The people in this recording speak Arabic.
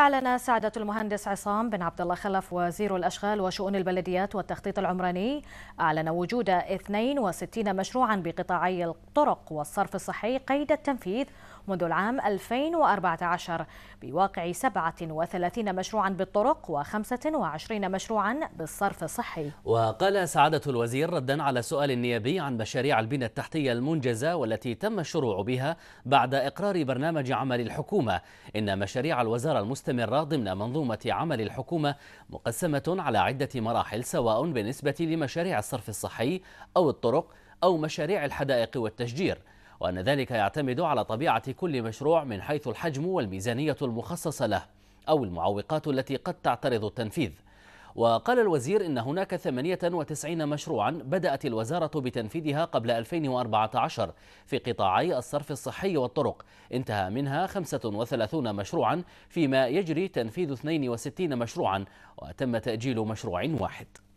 أعلن سعادة المهندس عصام بن عبد الله خلف وزير الأشغال وشؤون البلديات والتخطيط العمراني أعلن وجود 62 مشروعا بقطاعي الطرق والصرف الصحي قيد التنفيذ منذ العام 2014 بواقع 37 مشروعا بالطرق و25 مشروعا بالصرف الصحي وقال سعادة الوزير ردا على سؤال نيابي عن مشاريع البنى التحتية المنجزة والتي تم الشروع بها بعد إقرار برنامج عمل الحكومة إن مشاريع الوزارة المستقبلية مستمرة ضمن منظومة عمل الحكومة مقسمة على عدة مراحل سواء بالنسبة لمشاريع الصرف الصحي أو الطرق أو مشاريع الحدائق والتشجير وأن ذلك يعتمد على طبيعة كل مشروع من حيث الحجم والميزانية المخصصة له أو المعوقات التي قد تعترض التنفيذ وقال الوزير إن هناك 98 مشروعا بدأت الوزارة بتنفيذها قبل 2014 في قطاعي الصرف الصحي والطرق انتهى منها 35 مشروعا فيما يجري تنفيذ 62 مشروعا وتم تأجيل مشروع واحد